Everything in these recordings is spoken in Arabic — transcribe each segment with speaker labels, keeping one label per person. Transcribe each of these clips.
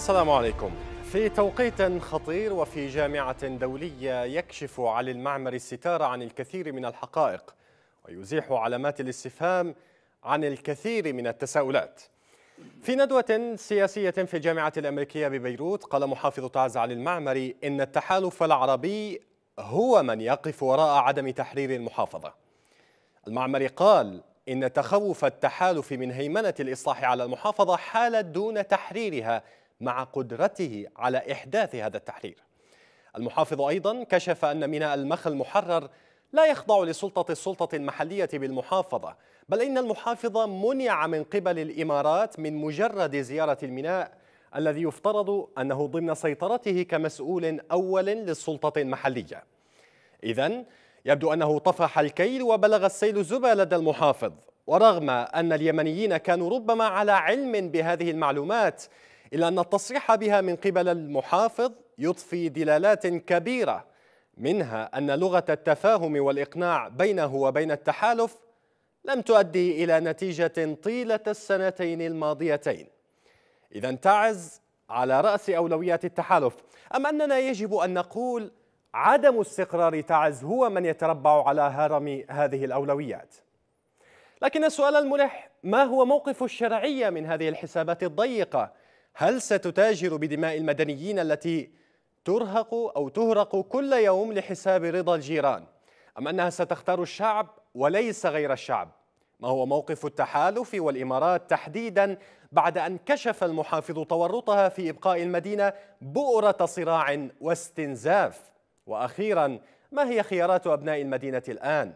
Speaker 1: السلام عليكم في توقيت خطير وفي جامعة دولية يكشف علي المعمر الستار عن الكثير من الحقائق ويزيح علامات الاستفهام عن الكثير من التساؤلات في ندوة سياسية في الجامعة الأمريكية ببيروت قال محافظ تعز علي المعمر إن التحالف العربي هو من يقف وراء عدم تحرير المحافظة المعمر قال إن تخوف التحالف من هيمنة الإصلاح على المحافظة حالت دون تحريرها مع قدرته على إحداث هذا التحرير المحافظ أيضا كشف أن ميناء المخ المحرر لا يخضع لسلطة السلطة المحلية بالمحافظة بل إن المحافظة منع من قبل الإمارات من مجرد زيارة الميناء الذي يفترض أنه ضمن سيطرته كمسؤول أول للسلطة المحلية إذا يبدو أنه طفح الكيل وبلغ السيل الزبا لدى المحافظ ورغم أن اليمنيين كانوا ربما على علم بهذه المعلومات إلا أن التصريح بها من قبل المحافظ يضفي دلالات كبيرة منها أن لغة التفاهم والإقناع بينه وبين التحالف لم تؤدي إلى نتيجة طيلة السنتين الماضيتين إذا تعز على رأس أولويات التحالف أم أننا يجب أن نقول عدم استقرار تعز هو من يتربع على هرم هذه الأولويات لكن السؤال الملح ما هو موقف الشرعية من هذه الحسابات الضيقة هل ستتاجر بدماء المدنيين التي ترهق أو تهرق كل يوم لحساب رضا الجيران أم أنها ستختار الشعب وليس غير الشعب ما هو موقف التحالف والإمارات تحديدا بعد أن كشف المحافظ تورطها في إبقاء المدينة بؤرة صراع واستنزاف وأخيرا ما هي خيارات أبناء المدينة الآن؟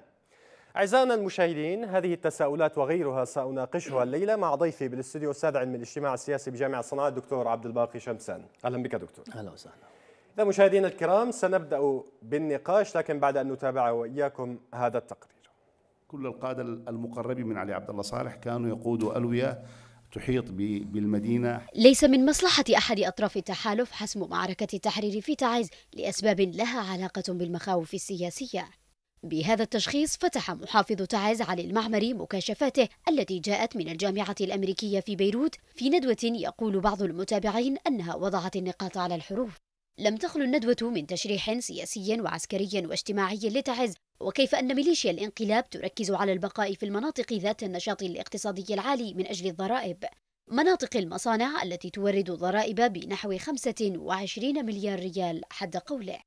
Speaker 1: أعزائنا المشاهدين هذه التساؤلات وغيرها سأناقشها الليلة مع ضيفي بالاستديو أستاذ علم الاجتماع السياسي بجامعة صنعاء الدكتور عبد الباقي شمسان أهلا بك دكتور أهلا وسهلا إذا مشاهدينا الكرام سنبدأ بالنقاش لكن بعد أن نتابع وإياكم هذا التقرير
Speaker 2: كل القادة المقربين من علي عبد الله صالح كانوا يقودوا ألوية تحيط بالمدينة
Speaker 3: ليس من مصلحة أحد أطراف التحالف حسم معركة التحرير في تعز لأسباب لها علاقة بالمخاوف السياسية بهذا التشخيص فتح محافظ تعز علي المعمري مكاشفاته التي جاءت من الجامعة الأمريكية في بيروت في ندوة يقول بعض المتابعين أنها وضعت النقاط على الحروف لم تخلو الندوة من تشريح سياسي وعسكري واجتماعي لتعز وكيف أن ميليشيا الانقلاب تركز على البقاء في المناطق ذات النشاط الاقتصادي العالي من أجل الضرائب مناطق المصانع التي تورد الضرائب بنحو 25 مليار ريال حد قوله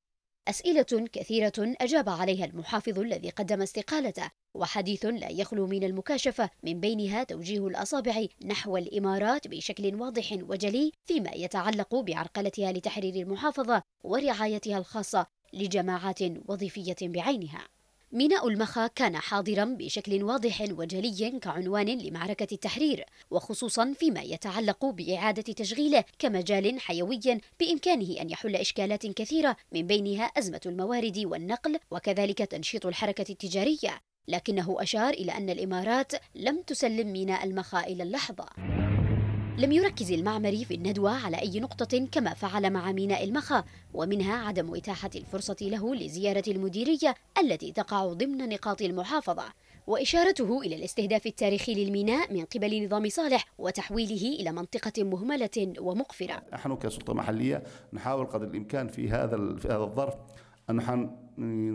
Speaker 3: أسئلة كثيرة أجاب عليها المحافظ الذي قدم استقالته وحديث لا يخلو من المكاشفة من بينها توجيه الأصابع نحو الإمارات بشكل واضح وجلي فيما يتعلق بعرقلتها لتحرير المحافظة ورعايتها الخاصة لجماعات وظيفية بعينها ميناء المخا كان حاضرا بشكل واضح وجلي كعنوان لمعركة التحرير وخصوصا فيما يتعلق بإعادة تشغيله كمجال حيوي بإمكانه أن يحل إشكالات كثيرة من بينها أزمة الموارد والنقل وكذلك تنشيط الحركة التجارية لكنه أشار إلى أن الإمارات لم تسلم ميناء المخا إلى اللحظة نعم. لم يركز المعمري في الندوة على أي نقطة كما فعل مع ميناء المخا ومنها عدم إتاحة الفرصة له لزيارة المديرية التي تقع ضمن نقاط المحافظة وإشارته إلى الاستهداف التاريخي للميناء من قبل نظام صالح وتحويله إلى منطقة مهملة ومقفرة
Speaker 2: نحن كسلطة محلية نحاول قدر الإمكان في هذا في هذا الظرف أن نحن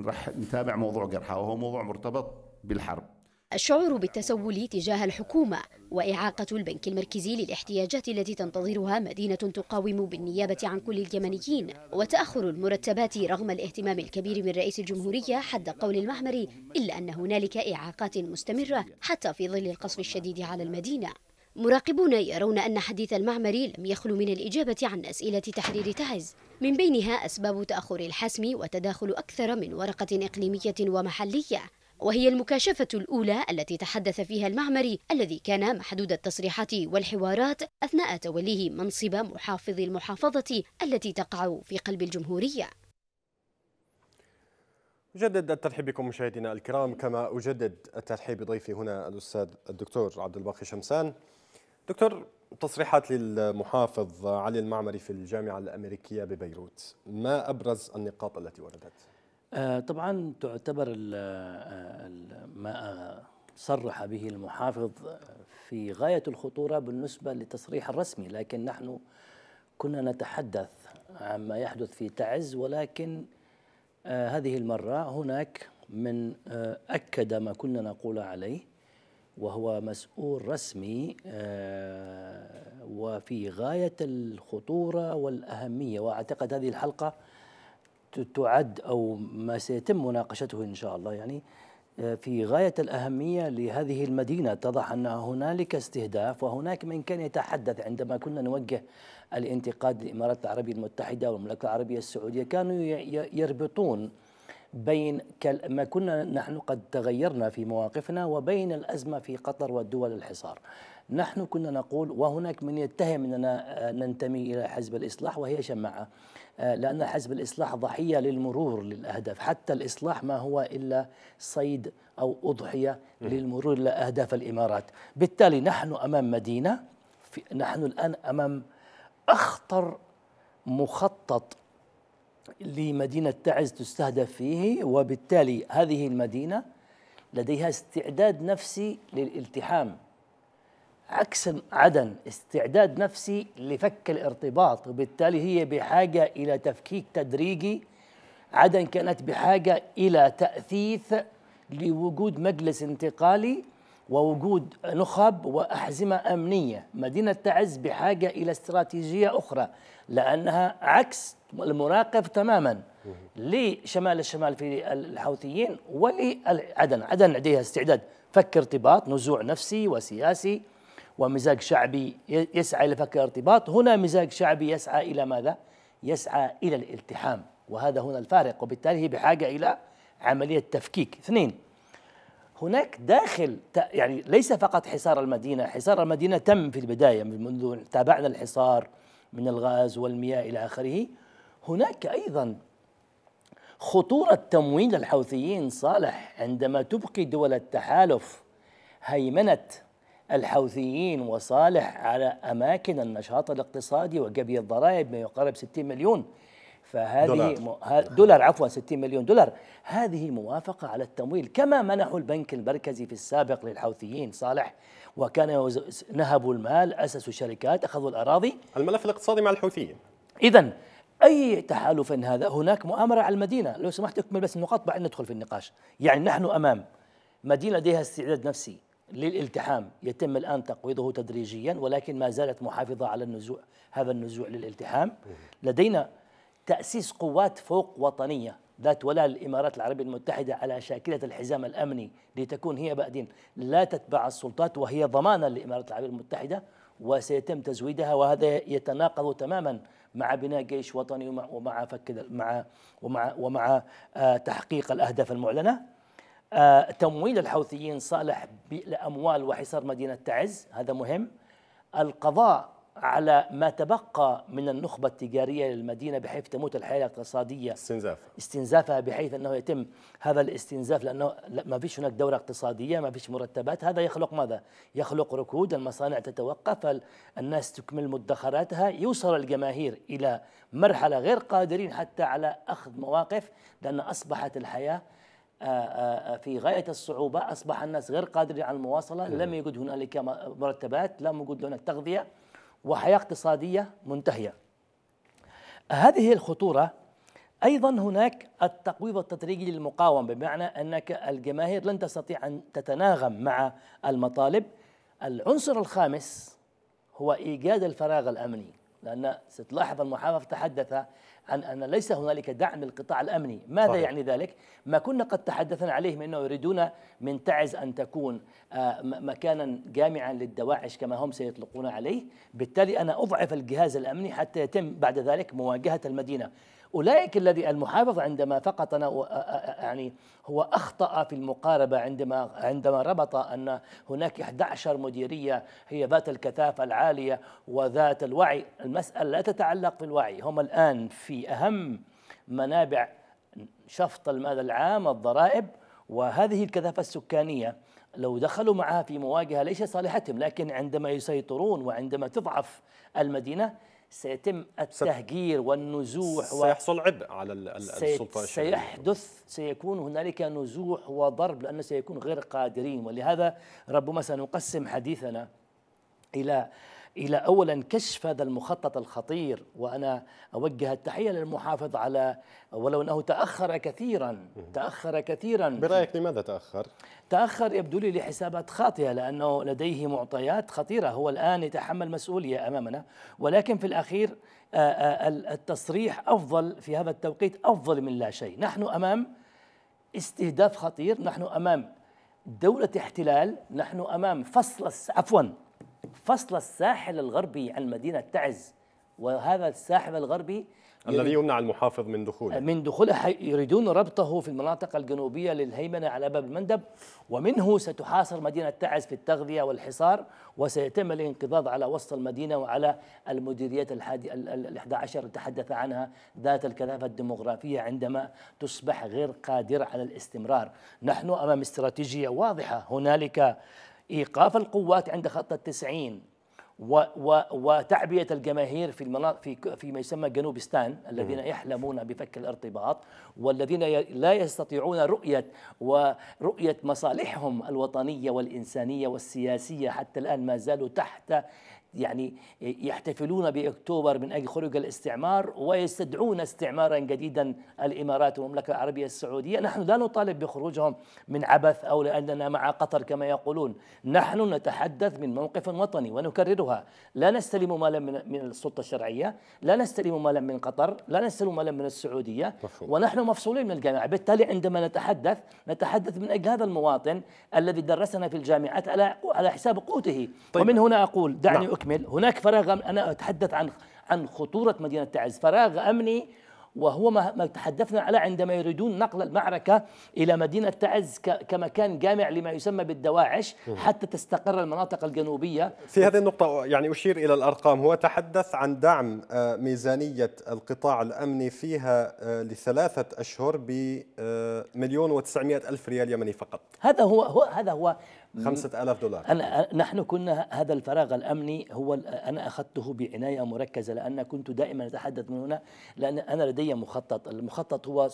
Speaker 2: راح نتابع موضوع قرحة وهو موضوع مرتبط بالحرب
Speaker 3: الشعور بالتسول تجاه الحكومة وإعاقة البنك المركزي للاحتياجات التي تنتظرها مدينة تقاوم بالنيابة عن كل اليمنيين وتأخر المرتبات رغم الاهتمام الكبير من رئيس الجمهورية حد قول المعمري إلا أن هنالك إعاقات مستمرة حتى في ظل القصف الشديد على المدينة مراقبون يرون أن حديث المعمري لم يخلو من الإجابة عن أسئلة تحرير تعز من بينها أسباب تأخر الحسم وتداخل أكثر من ورقة إقليمية ومحلية وهي المكاشفة الأولى التي تحدث فيها المعمري الذي كان محدود التصريحات والحوارات أثناء توليه منصب محافظ المحافظة التي تقع في قلب الجمهورية
Speaker 1: أجدد الترحيب بكم مشاهدينا الكرام كما أجدد الترحيب بضيفي هنا الأستاذ الدكتور عبد الباقي شمسان دكتور تصريحات للمحافظ علي المعمري في الجامعة الأمريكية ببيروت ما أبرز النقاط التي وردت؟
Speaker 4: آه، طبعا تعتبر آه، ما صرح به المحافظ في غاية الخطورة بالنسبة للتصريح الرسمي لكن نحن كنا نتحدث عما يحدث في تعز ولكن آه، هذه المرة هناك من أكد ما كنا نقول عليه وهو مسؤول رسمي وفي غاية الخطورة والأهمية وأعتقد هذه الحلقة تعد أو ما سيتم مناقشته إن شاء الله يعني آه، في غاية الأهمية لهذه المدينة اتضح أن هنالك استهداف وهناك من كان يتحدث عندما كنا نوجه الانتقاد للإمارات العربية المتحدة والمملكة العربية السعودية كانوا يربطون بين ما كنا نحن قد تغيرنا في مواقفنا وبين الأزمة في قطر والدول الحصار نحن كنا نقول وهناك من يتهم أننا آه، ننتمي إلى حزب الإصلاح وهي شماعة آه، لأن حزب الإصلاح ضحية للمرور للأهداف حتى الإصلاح ما هو إلا صيد أو أضحية للمرور لأهداف الإمارات بالتالي نحن أمام مدينة في نحن الآن أمام أخطر مخطط لمدينة تعز تستهدف فيه وبالتالي هذه المدينة لديها استعداد نفسي للالتحام عكس عدن استعداد نفسي لفك الارتباط وبالتالي هي بحاجة إلى تفكيك تدريجي عدن كانت بحاجة إلى تأثيث لوجود مجلس انتقالي ووجود نخب وأحزمة أمنية مدينة تعز بحاجة إلى استراتيجية أخرى لأنها عكس المراقب تماما لشمال الشمال في الحوثيين ولعدن عدن لديها استعداد فك ارتباط نزوع نفسي وسياسي ومزاج شعبي يسعى إلى فك الارتباط هنا مزاج شعبي يسعى إلى ماذا؟ يسعى إلى الالتحام وهذا هنا الفارق وبالتالي هي بحاجة إلى عملية تفكيك اثنين هناك داخل يعني ليس فقط حصار المدينة حصار المدينة تم في البداية منذ تابعنا الحصار من الغاز والمياه إلى آخره هناك أيضا خطورة تمويل الحوثيين صالح عندما تبقي دول التحالف هيمنة الحوثيين وصالح على أماكن النشاط الاقتصادي وجبي الضرائب ما يقارب 60 مليون فهذه دولار, دولار عفوا 60 مليون دولار هذه موافقة على التمويل كما منحوا البنك المركزي في السابق للحوثيين صالح وكان نهبوا المال أسسوا شركات أخذوا الأراضي الملف الاقتصادي مع الحوثيين إذا أي تحالف هذا هناك مؤامرة على المدينة لو سمحت أكمل بس النقاط بعد ندخل في النقاش يعني نحن أمام مدينة لديها استعداد نفسي للالتحام يتم الآن تقويضه تدريجيا ولكن ما زالت محافظة على النزوع هذا النزوع للالتحام لدينا تأسيس قوات فوق وطنية ذات ولاء للإمارات العربية المتحدة على شاكلة الحزام الأمني لتكون هي بعدين لا تتبع السلطات وهي ضمانا للإمارات العربية المتحدة وسيتم تزويدها وهذا يتناقض تماما مع بناء جيش وطني ومع ومع فك مع ومع ومع آه، تحقيق الأهداف المعلنة آه، تمويل الحوثيين صالح بالاموال وحصار مدينة تعز هذا مهم القضاء على ما تبقى من النخبة التجارية للمدينة بحيث تموت الحياة الاقتصادية استنزاف استنزافها بحيث أنه يتم هذا الاستنزاف لأنه ما فيش هناك دورة اقتصادية ما فيش مرتبات هذا يخلق ماذا؟ يخلق ركود المصانع تتوقف الناس تكمل مدخراتها يوصل الجماهير إلى مرحلة غير قادرين حتى على أخذ مواقف لأن أصبحت الحياة آه، آه، آه، في غاية الصعوبة أصبح الناس غير قادرين على المواصلة نعم. لم يوجد هنالك مرتبات لم يوجد هناك تغذية وحياة اقتصادية منتهية هذه الخطورة أيضا هناك التقويض التدريجي للمقاومة بمعنى أنك الجماهير لن تستطيع أن تتناغم مع المطالب العنصر الخامس هو إيجاد الفراغ الأمني لأن ستلاحظ المحافظ تحدث عن أن ليس هنالك دعم للقطاع الأمني ماذا صحيح. يعني ذلك؟ ما كنا قد تحدثنا عليه من أنه يريدون من تعز أن تكون آه، مكانا جامعا للدواعش كما هم سيطلقون عليه بالتالي أنا أضعف الجهاز الأمني حتى يتم بعد ذلك مواجهة المدينة أولئك الذي المحافظ عندما فقط أنا يعني هو أخطأ في المقاربة عندما عندما ربط أن هناك 11 مديرية هي ذات الكثافة العالية وذات الوعي المسألة لا تتعلق في الوعي هم الآن في أهم منابع شفط المال العام الضرائب وهذه الكثافة السكانية لو دخلوا معها في مواجهة ليس صالحتهم لكن عندما يسيطرون وعندما تضعف المدينة سيتم التهجير والنزوح سيحصل
Speaker 1: عبء على السلطة سيحدث
Speaker 4: سيكون هنالك نزوح وضرب لأنه سيكون غير قادرين ولهذا ربما سنقسم حديثنا إلى إلى أولا كشف هذا المخطط الخطير وأنا أوجه التحية للمحافظ على ولو أنه تأخر كثيرا تأخر كثيرا برأيك لماذا تأخر؟ تأخر يبدو لي لحسابات خاطئة لأنه لديه معطيات خطيرة هو الآن يتحمل مسؤولية أمامنا ولكن في الأخير آه، آه، التصريح أفضل في هذا التوقيت أفضل من لا شيء نحن أمام استهداف خطير نحن أمام دولة احتلال نحن أمام فصل عفوا فصل الساحل الغربي عن مدينة تعز وهذا الساحل الغربي الذي يمنع
Speaker 1: المحافظ من دخوله من
Speaker 4: دخوله يريدون ربطه في المناطق الجنوبية للهيمنة على باب المندب ومنه ستحاصر مدينة تعز في التغذية والحصار وسيتم الانقضاض على وسط المدينة وعلى المديريات الحادي ال 11 تحدث عنها ذات الكثافة الديمغرافية عندما تصبح غير قادرة على الاستمرار نحن أمام استراتيجية واضحة هنالك إيقاف القوات عند خط التسعين و و وتعبية الجماهير في المناطق في في ما يسمى جنوبستان الذين يحلمون بفك الارتباط والذين لا يستطيعون رؤية ورؤية مصالحهم الوطنية والإنسانية والسياسية حتى الآن ما زالوا تحت يعني يحتفلون باكتوبر من اجل خروج الاستعمار ويستدعون استعمارا جديدا الامارات والمملكه العربيه السعوديه، نحن لا نطالب بخروجهم من عبث او لاننا مع قطر كما يقولون، نحن نتحدث من موقف وطني ونكررها، لا نستلم مالا من السلطه الشرعيه، لا نستلم مالا من قطر، لا نستلم مالا من السعوديه مفهوم. ونحن مفصولين من الجامعه، بالتالي عندما نتحدث نتحدث من اجل هذا المواطن الذي درسنا في الجامعات على على حساب قوته، طيب. ومن هنا اقول دعني نعم. أكمل هناك فراغ أنا أتحدث عن عن خطورة مدينة تعز فراغ أمني وهو ما تحدثنا عليه عندما يريدون نقل المعركة إلى مدينة تعز كمكان جامع لما يسمى بالدواعش حتى تستقر المناطق الجنوبية في
Speaker 1: هذه النقطة يعني أشير إلى الأرقام هو تحدث عن دعم آه، ميزانية القطاع الأمني فيها آه، لثلاثة أشهر بمليون آه، وتسعمائة ألف ريال يمني فقط
Speaker 4: هذا هو, هو هذا هو
Speaker 1: خمسة ألاف دولار
Speaker 4: أنا نحن كنا هذا الفراغ الأمني هو أنا أخذته بعناية مركزة لأن كنت دائما أتحدث من هنا لأن أنا لدي لدي مخطط المخطط هو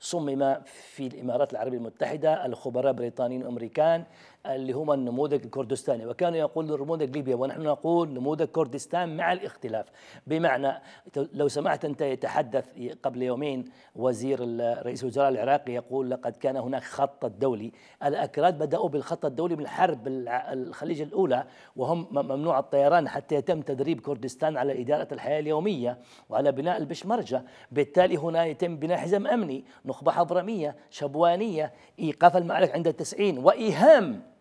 Speaker 4: صمم في الإمارات العربية المتحدة الخبراء بريطانيين وأمريكان اللي هما النموذج الكردستاني وكانوا يقول نموذج ليبيا ونحن نقول نموذج كردستان مع الاختلاف بمعنى لو سمعت أنت يتحدث قبل يومين وزير رئيس الوزراء العراقي يقول لقد كان هناك خط الدولي الأكراد بدأوا بالخط الدولي من حرب الخليج الأولى وهم ممنوع الطيران حتى يتم تدريب كردستان على إدارة الحياة اليومية وعلى بناء البشمرجة بالتالي هنا يتم بناء حزم أمني نخبة حضرمية شبوانية إيقاف المعارك عند التسعين وإيهام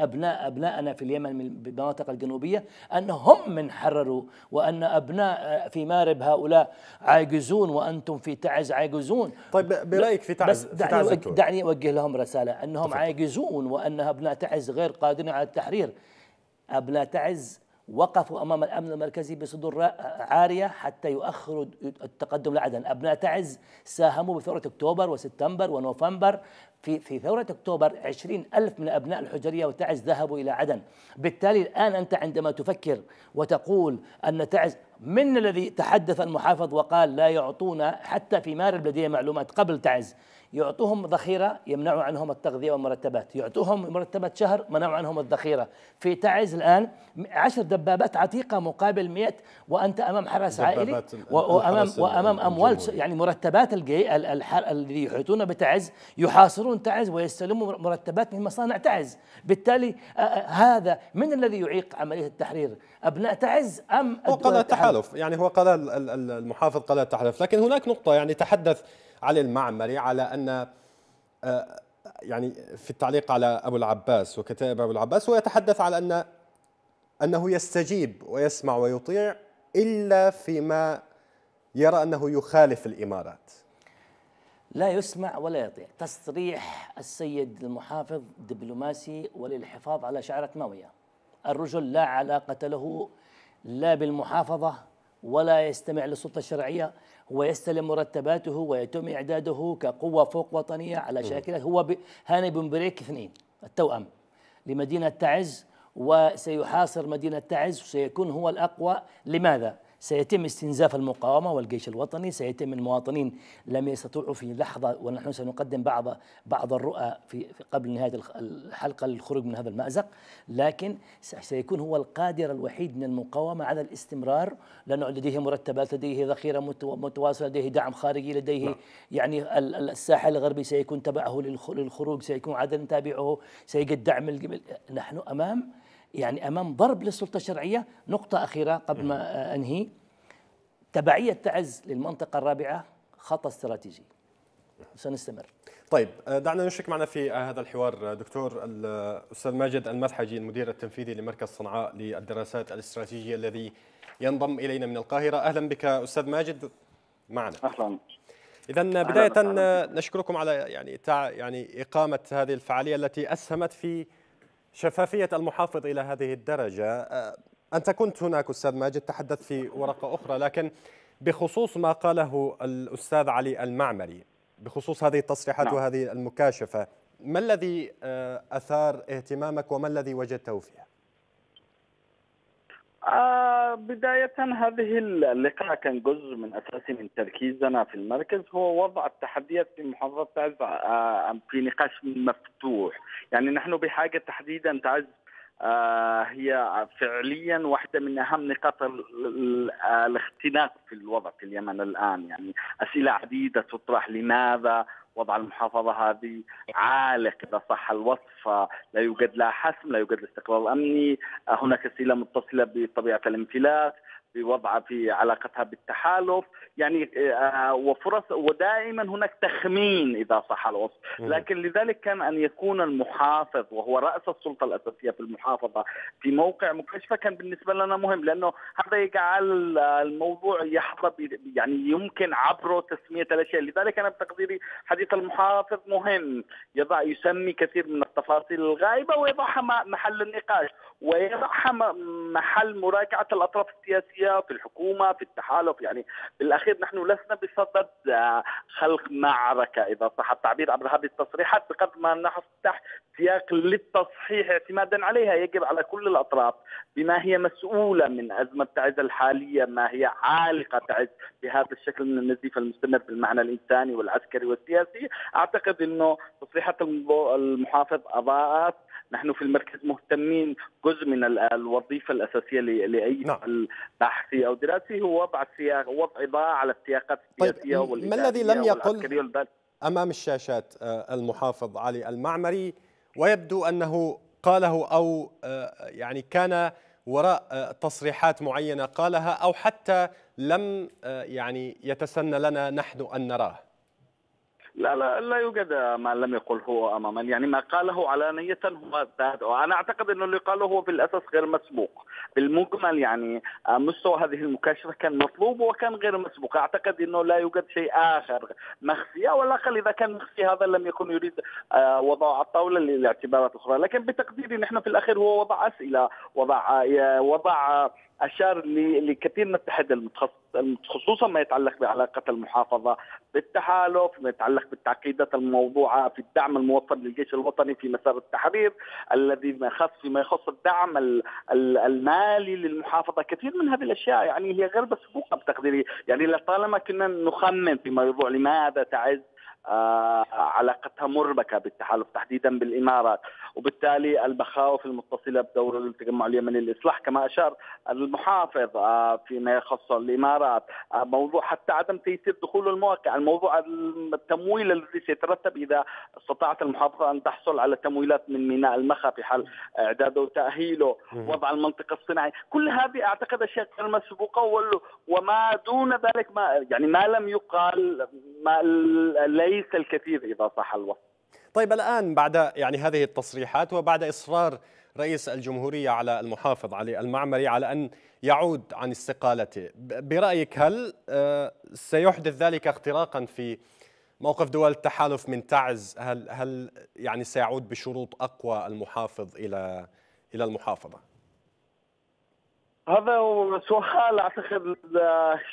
Speaker 4: أبناء أبناءنا في اليمن بالمناطق الجنوبية أن هم من حرروا وأن أبناء في مارب هؤلاء عاجزون وأنتم في تعز عاجزون طيب برأيك في تعز بس دعني, في تعز دعني أوجه لهم رسالة أنهم طيب. عاجزون وأن أبناء تعز غير قادرين على التحرير أبناء تعز وقفوا امام الامن المركزي بصدور عاريه حتى يؤخروا التقدم لعدن، ابناء تعز ساهموا بثوره اكتوبر وسبتمبر ونوفمبر في في ثورة أكتوبر عشرين ألف من أبناء الحجرية وتعز ذهبوا إلى عدن بالتالي الآن أنت عندما تفكر وتقول أن تعز من الذي تحدث المحافظ وقال لا يعطونا حتى في مارب البلديه معلومات قبل تعز يعطوهم ذخيرة يمنعوا عنهم التغذية والمرتبات يعطوهم مرتبات شهر منعوا عنهم الذخيرة في تعز الآن عشر دبابات عتيقة مقابل 100 وأنت أمام حرس عائلي وأمام, وأمام أموال يعني مرتبات الذي يحيطون بتعز يحاصرون تعز ويستلموا مرتبات من مصانع تعز بالتالي هذا من الذي يعيق عملية التحرير ابناء تعز ام
Speaker 1: هو قال التحالف يعني هو قال المحافظ قال التحالف لكن هناك نقطه يعني تحدث علي المعمري على ان آه، يعني في التعليق على ابو العباس وكتائب ابو العباس هو يتحدث على ان انه يستجيب ويسمع ويطيع الا فيما يرى انه يخالف الامارات
Speaker 4: لا يسمع ولا يطيع تصريح السيد المحافظ دبلوماسي وللحفاظ على شعره ماويه الرجل لا علاقة له لا بالمحافظة ولا يستمع للسلطة الشرعية ويستلم مرتباته ويتم إعداده كقوة فوق وطنية على شاكلة هو هاني بن بريك اثنين التوأم لمدينة تعز وسيحاصر مدينة تعز وسيكون هو الأقوى لماذا؟ سيتم استنزاف المقاومة والجيش الوطني سيتم المواطنين لم يستطيعوا في لحظة ونحن سنقدم بعض بعض الرؤى في قبل نهاية الحلقة للخروج من هذا المأزق لكن سيكون هو القادر الوحيد من المقاومة على الاستمرار لأنه لديه مرتبات لديه ذخيرة متواصلة لديه دعم خارجي لديه نعم. يعني الساحل الغربي سيكون تبعه للخروج سيكون عدن تابعه سيجد دعم نحن أمام يعني امام ضرب للسلطه الشرعيه نقطه اخيره قبل ما انهي تبعيه تعز للمنطقه الرابعه خطا استراتيجي سنستمر
Speaker 1: طيب آه، دعنا نشرك معنا في آه، هذا الحوار آه، دكتور الاستاذ ماجد المرحجي المدير التنفيذي لمركز صنعاء للدراسات الاستراتيجيه الذي ينضم الينا من القاهره اهلا بك استاذ ماجد معنا اهلا اذا بدايه أهلاً. نشكركم على يعني يعني اقامه هذه الفعاليه التي اسهمت في شفافية المحافظ إلى هذه الدرجة أه، أنت كنت هناك أستاذ ماجد تحدثت في ورقة أخرى لكن بخصوص ما قاله الأستاذ علي المعمري بخصوص هذه التصريحات نعم. وهذه المكاشفة ما الذي أه، أثار اهتمامك وما الذي وجدته فيها؟
Speaker 2: آه، بداية هذه اللقاء كان جزء من أساسي من تركيزنا في المركز هو وضع التحديات في محافظة تعز آه، في نقاش مفتوح يعني نحن بحاجة تحديدا تعز آه، هي فعليا واحدة من أهم نقاط الاختناق في الوضع في اليمن الآن يعني أسئلة عديدة تطرح لماذا وضع المحافظة هذه عالق إذا صح الوصف لا يوجد لا حسم لا يوجد استقرار امني هناك سلة متصلة بطبيعة الامتلاك بوضعها في علاقتها بالتحالف يعني آه، وفرص ودائما هناك تخمين اذا صح الوصف لكن لذلك كان ان يكون المحافظ وهو راس السلطه الاساسيه في المحافظه في موقع مكشفه كان بالنسبه لنا مهم لانه هذا يجعل الموضوع يحظى يعني يمكن عبره تسميه الاشياء لذلك انا بتقديري حديث المحافظ مهم يضع يسمي كثير من التفاصيل الغائبة ويضعها محل النقاش ويضعها محل مراجعة الأطراف السياسية في الحكومة في التحالف يعني بالأخير نحن لسنا بصدد آه، خلق معركة إذا صح التعبير عبر هذه التصريحات بقدر ما نفتح سياق للتصحيح اعتمادا عليها يجب على كل الأطراف بما هي مسؤولة من أزمة تعز الحالية ما هي عالقة تعز بهذا الشكل من النزيف المستمر بالمعنى الإنساني والعسكري والسياسي أعتقد أنه تصريحات المحافظ اضاءات نحن في المركز مهتمين جزء من الوظيفه الاساسيه لاي نعم. بحثي او دراسي هو وضع سياق وضع اضاءه على السياقات طيب، السياسيه طيب ما الذي لم يقل
Speaker 1: امام الشاشات آه، المحافظ علي المعمري ويبدو انه قاله او آه، يعني كان وراء آه، تصريحات معينه قالها او حتى لم يعني يتسنى لنا نحن ان نراه
Speaker 2: لا لا لا يوجد ما لم يقله اماما يعني ما قاله علانيه هو انا اعتقد انه اللي قاله هو في الاساس غير مسبوق بالمجمل يعني آه، مستوى هذه المكاشفه كان مطلوب وكان غير مسبوق اعتقد انه لا يوجد شيء اخر مخفي او الاقل اذا كان مخفي هذا لم يكن يريد آه، وضع الطاوله للاعتبارات اخرى لكن بتقديري نحن في الاخير هو وضع اسئله وضع آه، وضع اشار لكثير من التحدي المتخصص خصوصا ما يتعلق بعلاقه المحافظه بالتحالف، ما يتعلق بالتعقيدات الموضوعه في الدعم الموفر للجيش الوطني في مسار التحرير الذي ما يخص فيما يخص الدعم المالي عالي للمحافظه كثير من هذه الاشياء يعني هي غير مسبوقه بتقديري يعني لطالما كنا نخمم في موضوع لماذا تعز آه علاقتها مربكة بالتحالف تحديدا بالإمارات وبالتالي المخاوف المتصلة بدور التجمع اليمني للإصلاح كما أشار المحافظ آه، فيما يخص الإمارات آه، موضوع حتى عدم تيسير دخول المواقع الموضوع التمويل الذي سيترتب إذا استطاعت المحافظة أن تحصل على تمويلات من ميناء المخا في حال إعداده وتأهيله وضع المنطقة الصناعية كل هذه أعتقد أشياء غير مسبوقة وما دون ذلك ما يعني ما لم يقال ما ليس الكثير إذا صح الوصف
Speaker 1: طيب الآن بعد يعني هذه التصريحات وبعد إصرار رئيس الجمهورية على المحافظ علي المعمري على أن يعود عن استقالته برأيك هل آه، سيحدث ذلك اختراقا في موقف دول التحالف من تعز هل هل يعني سيعود بشروط اقوى المحافظ الى الى المحافظه؟
Speaker 2: هذا سؤال اعتقد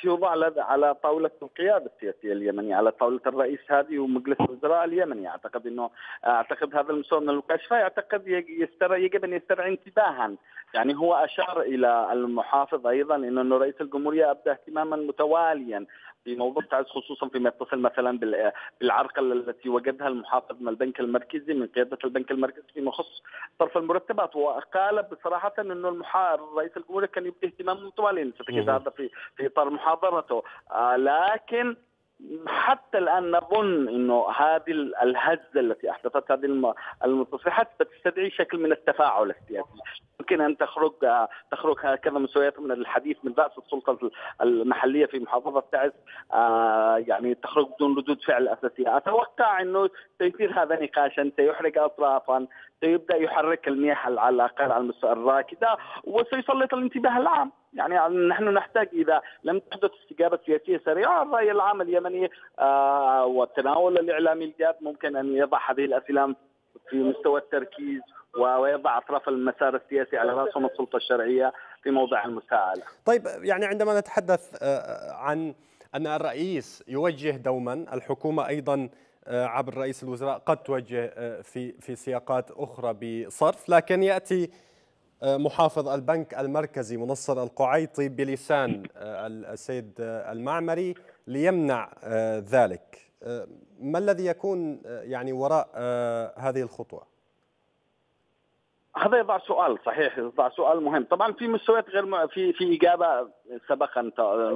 Speaker 2: يوضع على طاوله القياده السياسيه اليمنيه على طاوله الرئيس هذه ومجلس الوزراء اليمني اعتقد انه اعتقد هذا المستوى من المكاشفه اعتقد يستر يجب ان يسترعي انتباها يعني هو اشار الى المحافظ ايضا انه رئيس الجمهوريه ابدى اهتماما متواليا في موضوع التعزيز خصوصا فيما يتصل مثلا بالعرقله التي وجدها المحافظ من البنك المركزي من قياده البنك المركزي فيما يخص صرف المرتبات وقال بصراحه انه المحا... رئيس الجمهوريه كان يبدي اهتمام متوالي هذا في في اطار محاضرته آه، لكن حتى الان نظن انه هذه الهزه التي احدثت هذه المتصفحات تستدعي شكل من التفاعل السياسي، يمكن ان تخرج تخرج هكذا مستويات من الحديث من راس السلطه المحليه في محافظه تعز آه، يعني تخرج بدون ردود فعل اساسيه، اتوقع انه سيثير هذا نقاشا، سيحرق اطرافا، سيبدا يحرك المياه على الاقل على المستوى الراكده وسيسلط الانتباه العام. يعني نحن نحتاج اذا لم تحدث استجابه سياسيه سريعه الراي العام اليمني آه، والتناول الاعلامي الجاد ممكن ان يضع هذه الاسئله في مستوى التركيز ويضع اطراف المسار السياسي على راسهم السلطه الشرعيه في موضع المساءله.
Speaker 1: طيب يعني عندما نتحدث آه، عن ان الرئيس يوجه دوما الحكومه ايضا آه، عبر رئيس الوزراء قد توجه في في سياقات اخرى بصرف لكن ياتي محافظ البنك المركزي منصر القعيطي بلسان آه، السيد آه، المعمري ليمنع آه، ذلك ما الذي يكون يعني وراء هذه الخطوه
Speaker 2: هذا يضع سؤال صحيح يضع سؤال مهم طبعا في مستويات غير م... في في اجابه سبقا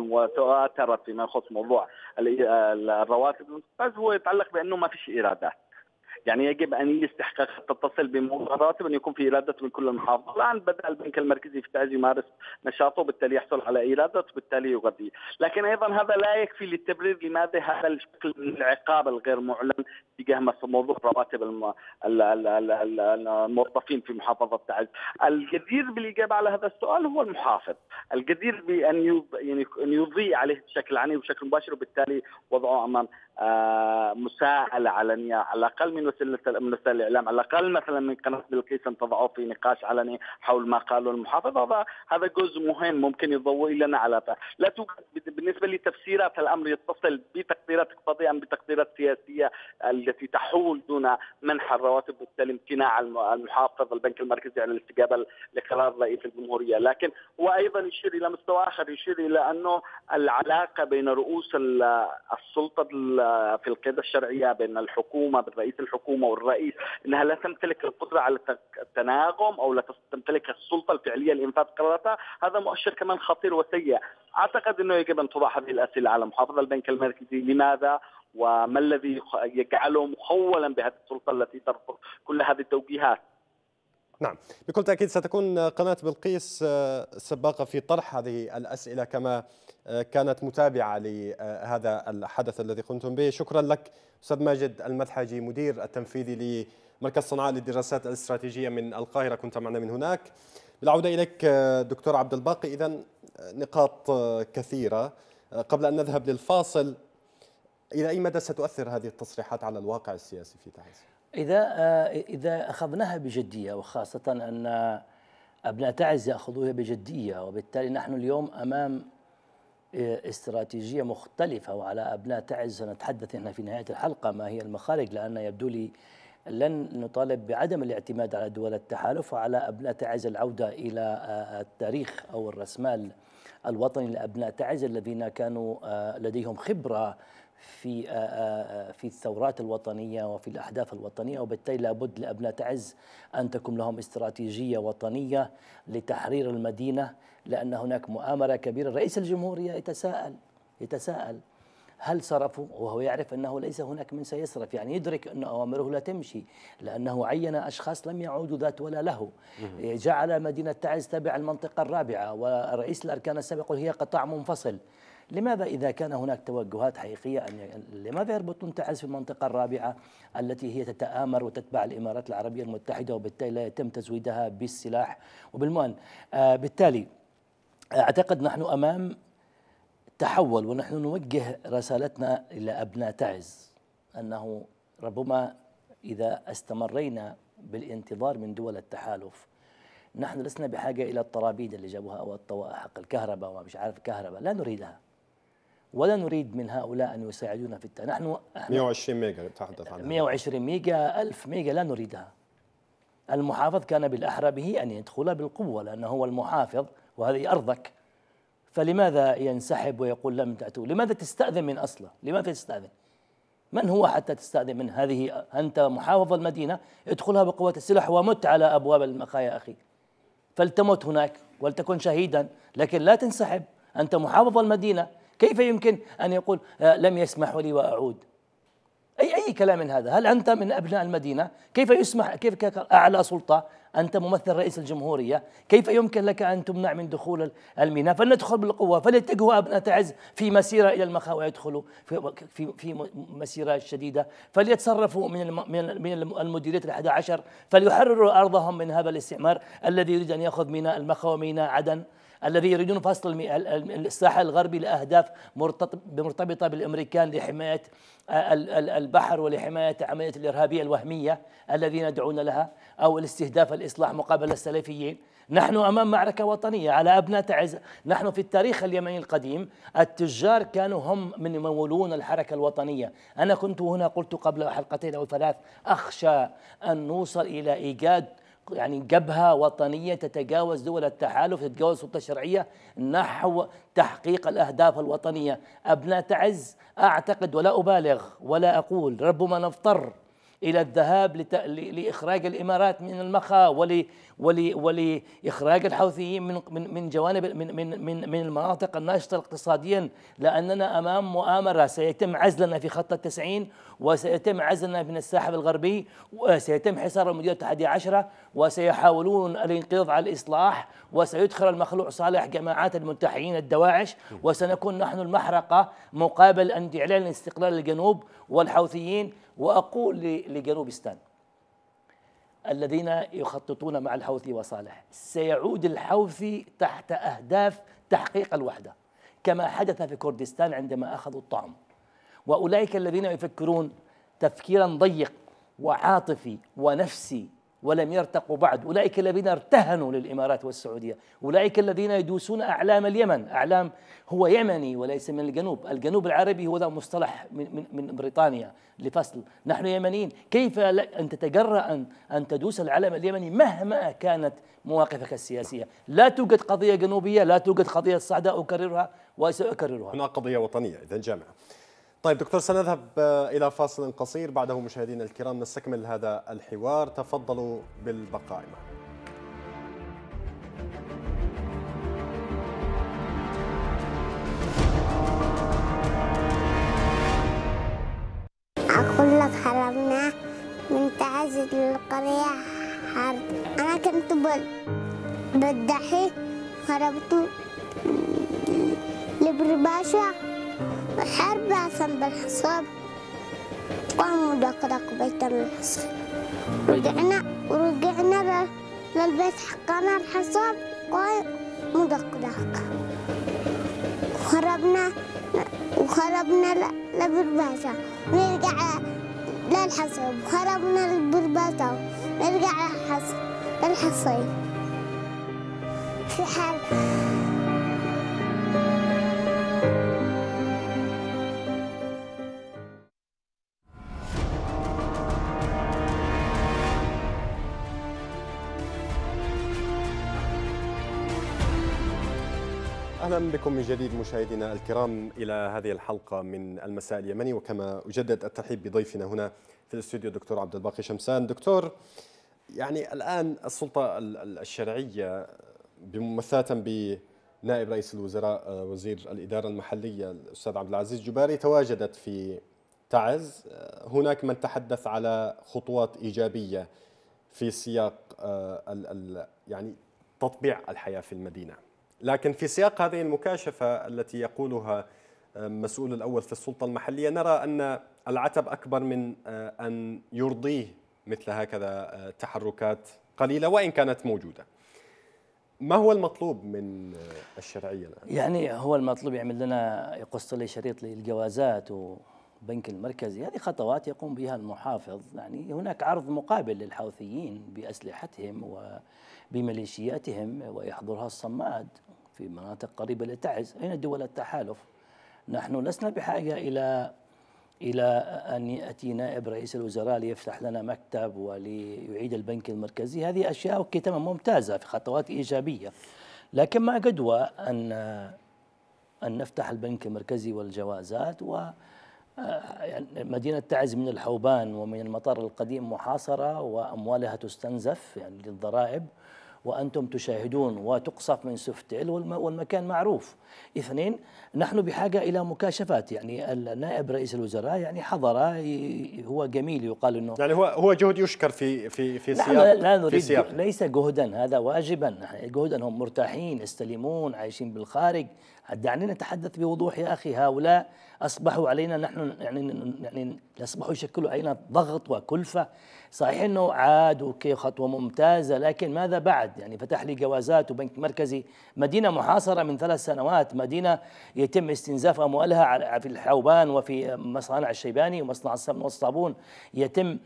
Speaker 2: وتواترت فيما يخص موضوع الرواتب هو يتعلق بانه ما فيش ايرادات يعني يجب ان الاستحقاق تتصل بمبادرات وان يكون في ايرادات من كل المحافظات، الان بدا البنك المركزي في تعز يمارس نشاطه وبالتالي يحصل على ايرادات وبالتالي يغذي، لكن ايضا هذا لا يكفي للتبرير لماذا هذا الشكل من العقاب الغير معلن تجاه موضوع رواتب الموظفين في محافظه تعز. الجدير بالاجابه على هذا السؤال هو المحافظ، الجدير بان يعني ان يضيء عليه بشكل عني وبشكل مباشر وبالتالي وضعه امام آه، مساءله علنيه على الاقل من وسيله من وسائل الاعلام على الاقل مثلا من قناه بلقيس ان تضعه في نقاش علني حول ما قاله المحافظ هذا هذا جزء مهم ممكن يضوي لنا على لا توجد بالنسبه لتفسيرات الامر يتصل بتقديرات اقتصاديه ام بتقديرات سياسيه التي تحول دون منح الرواتب وبالتالي امتناع المحافظ البنك المركزي عن الاستجابه لقرار رئيس الجمهوريه، لكن هو ايضا يشير الى مستوى اخر يشير الى انه العلاقه بين رؤوس السلطه في القياده الشرعيه بين الحكومه بالرئيس الحكومه والرئيس انها لا تمتلك القدره على التناغم او لا تمتلك السلطه الفعليه لانفاذ قراراتها، هذا مؤشر كمان خطير وسيء. اعتقد انه يجب ان تضع هذه الاسئله على محافظ البنك المركزي لماذا وما الذي يجعله مخولا بهذه السلطه التي ترفض كل هذه التوجيهات
Speaker 1: نعم بكل تأكيد ستكون قناة بلقيس آه، سباقة في طرح هذه الأسئلة كما آه، كانت متابعة لهذا الحدث الذي قمتم به شكرا لك أستاذ ماجد المدحجي مدير التنفيذي لمركز صنعاء للدراسات الاستراتيجية من القاهرة كنت معنا من هناك بالعودة إليك آه، دكتور عبد الباقي إذا نقاط كثيرة قبل أن نذهب للفاصل إلى أي مدى ستؤثر هذه التصريحات على الواقع السياسي في تعز؟
Speaker 4: إذا آه، إذا أخذناها بجدية وخاصة أن أبناء تعز يأخذوها بجدية وبالتالي نحن اليوم أمام آه، استراتيجية مختلفة وعلى أبناء تعز سنتحدث هنا في نهاية الحلقة ما هي المخارج لأن يبدو لي لن نطالب بعدم الاعتماد على دول التحالف وعلى أبناء تعز العودة إلى آه، التاريخ أو الرسمال الوطني لأبناء تعز الذين كانوا لديهم خبرة في آه، آه، آه، في الثورات الوطنيه وفي الاحداث الوطنيه وبالتالي لابد لابناء تعز ان تكون لهم استراتيجيه وطنيه لتحرير المدينه لان هناك مؤامره كبيره رئيس الجمهوريه يتساءل يتساءل هل صرفوا وهو يعرف انه ليس هناك من سيصرف يعني يدرك ان اوامره لا تمشي لانه عين اشخاص لم يعودوا ذات ولا له جعل مدينه تعز تابع المنطقه الرابعه ورئيس الاركان السابق هي قطاع منفصل لماذا إذا كان هناك توجهات حقيقية أن لماذا يربطون تعز في المنطقة الرابعة التي هي تتآمر وتتبع الإمارات العربية المتحدة وبالتالي لا يتم تزويدها بالسلاح وبالمؤن آه، بالتالي أعتقد نحن أمام تحول ونحن نوجه رسالتنا إلى أبناء تعز أنه ربما إذا استمرينا بالانتظار من دول التحالف نحن لسنا بحاجة إلى الطرابيد اللي جابوها أو الطوائح الكهرباء ومش عارف كهرباء لا نريدها ولا نريد من هؤلاء أن يساعدونا في التعليم نحن 120 ميجا تحدث عنها 120 ميجا 1000 ميجا لا نريدها المحافظ كان بالأحرى به أن يدخل بالقوة لأنه هو المحافظ وهذه أرضك فلماذا ينسحب ويقول لم تأتوا لماذا تستأذن من أصله لماذا تستأذن من هو حتى تستأذن من هذه أنت محافظ المدينة ادخلها بقوة السلاح ومت على أبواب المخايا أخي فلتمت هناك ولتكن شهيدا لكن لا تنسحب أنت محافظ المدينة كيف يمكن أن يقول آه، لم يسمحوا لي وأعود أي أي كلام من هذا هل أنت من أبناء المدينة كيف يسمح كيف أعلى سلطة أنت ممثل رئيس الجمهورية كيف يمكن لك أن تمنع من دخول الميناء فلندخل بالقوة فليتجهوا أبناء تعز في مسيرة إلى المخا ويدخلوا في, في, في مسيرة شديدة فليتصرفوا من من المديرية الأحد عشر فليحرروا أرضهم من هذا الاستعمار الذي يريد أن يأخذ ميناء المخا وميناء عدن الذي يريدون فصل الساحل الغربي لأهداف مرتبطة بالأمريكان لحماية آه، البحر ولحماية عملية الإرهابية الوهمية الذين يدعون لها أو الاستهداف الإصلاح مقابل السلفيين نحن أمام معركة وطنية على أبناء تعز نحن في التاريخ اليمني القديم التجار كانوا هم من يمولون الحركة الوطنية أنا كنت هنا قلت قبل حلقتين أو ثلاث أخشى أن نوصل إلى إيجاد يعني جبهة وطنية تتجاوز دول التحالف تتجاوز السلطة الشرعية نحو تحقيق الأهداف الوطنية أبناء تعز أعتقد ولا أبالغ ولا أقول ربما نضطر الى الذهاب لاخراج الامارات من المخا ولاخراج الحوثيين من من جوانب من من من, من المناطق الناشطه اقتصاديا لاننا امام مؤامره سيتم عزلنا في خط التسعين وسيتم عزلنا من الساحل الغربي وسيتم حصار المديريه التحدي عشره وسيحاولون الانقضاض على الاصلاح وسيدخل المخلوع صالح جماعات المنتحين الدواعش وسنكون نحن المحرقه مقابل ان اعلان استقلال الجنوب والحوثيين وأقول لجنوبستان الذين يخططون مع الحوثي وصالح سيعود الحوثي تحت أهداف تحقيق الوحدة كما حدث في كردستان عندما أخذوا الطعم وأولئك الذين يفكرون تفكيرا ضيق وعاطفي ونفسي ولم يرتقوا بعد أولئك الذين ارتهنوا للإمارات والسعودية أولئك الذين يدوسون أعلام اليمن أعلام هو يمني وليس من الجنوب الجنوب العربي هو ذا مصطلح من, من, بريطانيا لفصل نحن يمنيين كيف أن تتجرأ أن, أن تدوس العلم اليمني مهما كانت مواقفك السياسية لا توجد قضية جنوبية لا توجد قضية صعداء أكررها وسأكررها هناك قضية وطنية إذا جامعة طيب دكتور سنذهب آه، إلى فاصل
Speaker 1: قصير بعده مشاهدينا الكرام نستكمل هذا الحوار تفضلوا بالبقاء معنا أقول لك من تعزل القرية حرب أنا
Speaker 3: كنت بل بالدحي لبرباشا الحرب عشان بالحصاب
Speaker 4: قاموا دقرق بيت من الحصاب رجعنا ورجعنا للبيت حقنا الحصاب قاموا مدقدق خربنا وخربنا لبرباسة ونرجع للحصيب خربنا للبرباسة ونرجع للحصيب في حرب
Speaker 1: اهلا بكم من جديد مشاهدينا الكرام الى هذه الحلقه من المساء اليمني وكما اجدد الترحيب بضيفنا هنا في الاستوديو الدكتور عبد الباقي شمسان دكتور يعني الان السلطه الشرعيه بممثله بنائب رئيس الوزراء آه، وزير الاداره المحليه الاستاذ عبد العزيز جباري تواجدت في تعز آه، هناك من تحدث على خطوات ايجابيه في سياق آه، يعني تطبيع الحياه في المدينه لكن في سياق هذه المكاشفة التي يقولها آه، مسؤول الأول في السلطة المحلية نرى أن العتب أكبر من آه، أن يرضيه مثل هكذا آه، تحركات قليلة وإن
Speaker 4: كانت موجودة ما هو المطلوب من الشرعية الآن؟ يعني هو المطلوب يعمل لنا يقص لي شريط للجوازات وبنك المركزي هذه خطوات يقوم بها المحافظ يعني هناك عرض مقابل للحوثيين بأسلحتهم وبميليشياتهم ويحضرها الصماد في مناطق قريبة لتعز أين دول التحالف نحن لسنا بحاجة إلى إلى أن يأتي نائب رئيس الوزراء ليفتح لنا مكتب وليعيد البنك المركزي هذه أشياء تمام ممتازة في خطوات إيجابية لكن ما قدوى أن أن نفتح البنك المركزي والجوازات و يعني مدينة تعز من الحوبان ومن المطار القديم محاصرة وأموالها تستنزف يعني للضرائب وأنتم تشاهدون وتقصف من سفتيل والمكان معروف اثنين نحن بحاجة إلى مكاشفات يعني النائب رئيس الوزراء يعني حضر هو جميل يقال أنه يعني هو هو جهد يشكر في في في سياق لا, لا نريد في ليس جهدا هذا واجبا جهدا هم مرتاحين يستلمون عايشين بالخارج دعني نتحدث بوضوح يا أخي هؤلاء أصبحوا علينا نحن يعني يعني لأصبحوا يشكلوا علينا ضغط وكلفة صحيح أنه عاد وكي خطوة ممتازة لكن ماذا بعد يعني فتح لي جوازات وبنك مركزي مدينة محاصرة من ثلاث سنوات مدينة يتم استنزاف أموالها في الحوبان وفي مصانع الشيباني ومصنع السمن والصابون يتم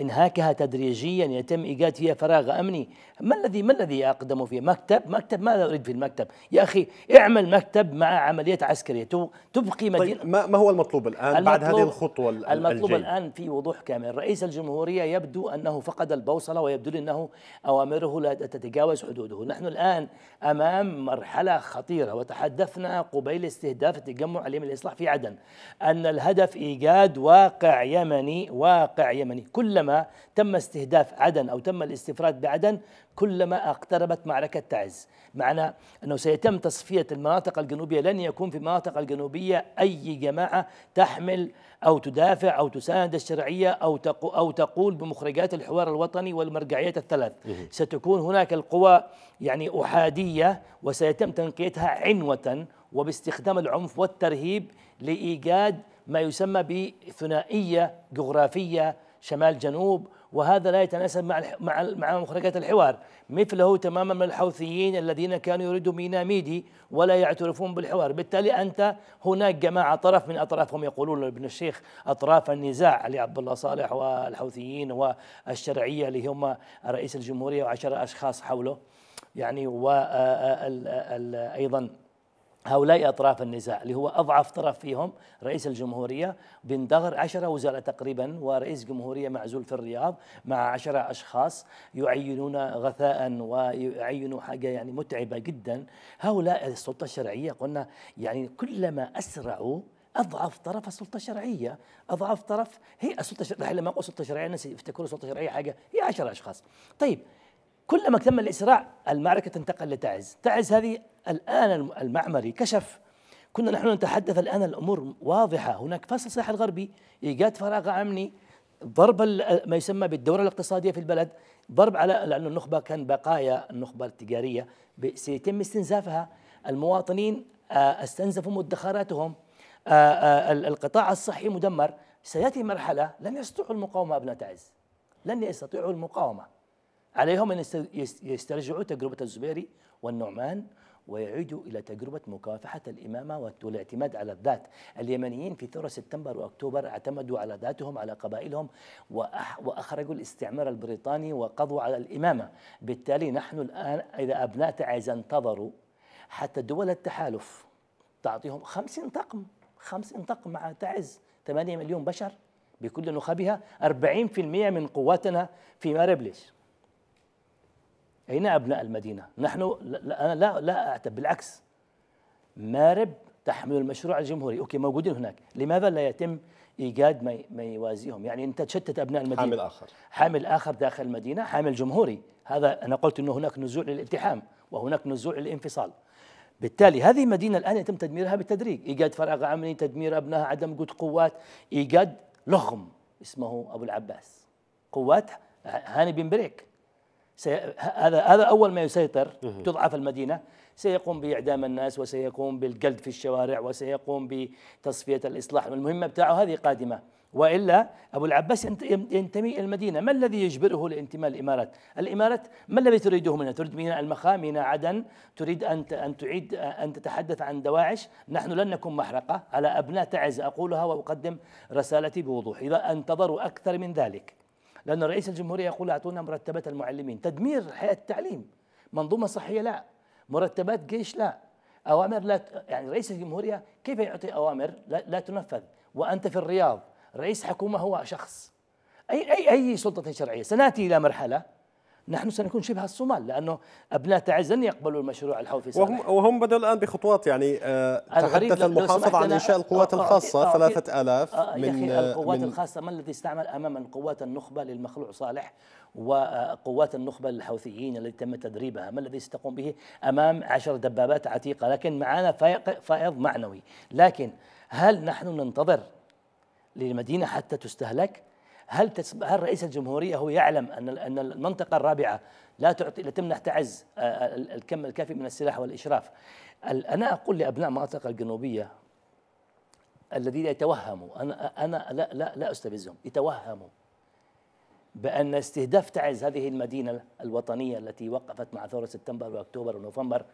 Speaker 4: إنهاكها تدريجيا يتم إيجاد فيها فراغ أمني ما الذي ما الذي اقدم فيه مكتب مكتب ماذا أريد في المكتب يا أخي اعمل مكتب مع عمليات عسكرية تبقي طيب، مدينة طيب ما هو المطلوب الآن بعد هذه الخطوة المطلوب الجيد. الآن في وضوح كامل رئيس الجمهورية يبدو أنه فقد البوصلة ويبدو لي أنه أوامره لا تتجاوز حدوده نحن الآن أمام مرحلة خطيرة وتحدثنا قبيل استهداف تجمع اليمن الإصلاح في عدن أن الهدف إيجاد واقع يمني واقع يمني كلما تم استهداف عدن أو تم الاستفراد بعدن كلما اقتربت معركة تعز معنى أنه سيتم تصفية المناطق الجنوبية لن يكون في المناطق الجنوبية أي جماعة تحمل أو تدافع أو تساند الشرعية أو, تقو أو تقول بمخرجات الحوار الوطني والمرجعيات الثلاث ستكون هناك القوى يعني أحادية وسيتم تنقيتها عنوة وباستخدام العنف والترهيب لإيجاد ما يسمى بثنائية جغرافية شمال جنوب وهذا لا يتناسب مع مع مع مخرجات الحوار مثله تماما من الحوثيين الذين كانوا يريدوا ميدي ولا يعترفون بالحوار بالتالي أنت هناك جماعة طرف من أطرافهم يقولون لابن الشيخ أطراف النزاع علي عبد الله صالح والحوثيين والشرعية اللي هم رئيس الجمهورية وعشرة أشخاص حوله يعني وأيضا هؤلاء أطراف النزاع اللي هو أضعف طرف فيهم رئيس الجمهورية دغر عشرة وزراء تقريبا ورئيس جمهورية معزول في الرياض مع عشرة أشخاص يعينون غثاء ويعينوا حاجة يعني متعبة جدا هؤلاء السلطة الشرعية قلنا يعني كلما أسرعوا اضعف طرف السلطه الشرعيه، اضعف طرف هي السلطه الشرعيه لما اقول سلطه شرعيه الناس يفتكروا السلطه الشرعيه حاجه هي 10 اشخاص. طيب كلما اكتمل الإسراع المعركة تنتقل لتعز تعز هذه الآن المعمري كشف كنا نحن نتحدث الآن الأمور واضحة هناك فصل الساحل الغربي إيجاد فراغ أمني ضرب ما يسمى بالدورة الاقتصادية في البلد ضرب على لأن النخبة كان بقايا النخبة التجارية سيتم استنزافها المواطنين آه، استنزفوا مدخراتهم آه، آه، القطاع الصحي مدمر سيأتي مرحلة لن يستطيعوا المقاومة أبناء تعز لن يستطيعوا المقاومة عليهم أن يسترجعوا تجربة الزبيري والنعمان ويعودوا إلى تجربة مكافحة الإمامة والاعتماد على الذات اليمنيين في ثورة سبتمبر وأكتوبر اعتمدوا على ذاتهم على قبائلهم وأخرجوا الاستعمار البريطاني وقضوا على الإمامة بالتالي نحن الآن إذا أبناء تعز انتظروا حتى دول التحالف تعطيهم خمسين طقم خمسين طقم مع تعز 8 مليون بشر بكل نخبها 40% من قواتنا في ماربلش أين أبناء المدينة؟ نحن لا لا, لا أعتب بالعكس مارب تحمل المشروع الجمهوري أوكي موجودين هناك لماذا لا يتم إيجاد ما ما يوازيهم يعني أنت تشتت أبناء المدينة حامل آخر حامل آخر داخل المدينة حامل جمهوري هذا أنا قلت أنه هناك نزوع للالتحام وهناك نزوع للانفصال بالتالي هذه المدينة الآن يتم تدميرها بالتدريج إيجاد فراغ عملي تدمير أبنائها عدم وجود قوات إيجاد لغم اسمه أبو العباس قوات آه، هاني بن بريك هذا هذا اول ما يسيطر تضعف المدينه سيقوم باعدام الناس وسيقوم بالجلد في الشوارع وسيقوم بتصفيه الاصلاح المهمه بتاعه هذه قادمه والا ابو العباس ينتمي الى المدينه، ما الذي يجبره لانتماء الامارات؟ الامارات ما الذي تريده منها؟ تريد ميناء المخا، ميناء عدن، تريد ان ان تعيد ان تتحدث عن دواعش، نحن لن نكون محرقه على ابناء تعز اقولها واقدم رسالتي بوضوح، اذا انتظروا اكثر من ذلك. لأن رئيس الجمهورية يقول أعطونا مرتبات المعلمين تدمير حياة التعليم منظومة صحية لا مرتبات جيش لا أوامر لا ت... يعني رئيس الجمهورية كيف يعطي أوامر لا, لا تنفذ وأنت في الرياض رئيس حكومة هو شخص أي أي أي سلطة شرعية سنأتي إلى مرحلة نحن سنكون شبه الصومال لانه ابناء تعز لن يقبلوا المشروع الحوثي صالح.
Speaker 1: وهم وهم بدأوا الان بخطوات يعني آه، تحدث المحافظه عن انشاء القوات آه، آه، الخاصه 3000 من يا أخي القوات الخاصه
Speaker 4: ما الذي استعمل امام قوات النخبه للمخلوع صالح وقوات النخبة الحوثيين التي تم تدريبها ما الذي ستقوم به أمام عشر دبابات عتيقة لكن معنا فائض معنوي لكن هل نحن ننتظر للمدينة حتى تستهلك هل هل رئيس الجمهوريه هو يعلم ان ان المنطقه الرابعه لا تعطي لا تمنح تعز الكم الكافي من السلاح والاشراف انا اقول لابناء المناطق الجنوبيه الذين يتوهموا انا انا لا لا لا استفزهم يتوهموا بان استهداف تعز هذه المدينه الوطنيه التي وقفت مع ثوره سبتمبر واكتوبر ونوفمبر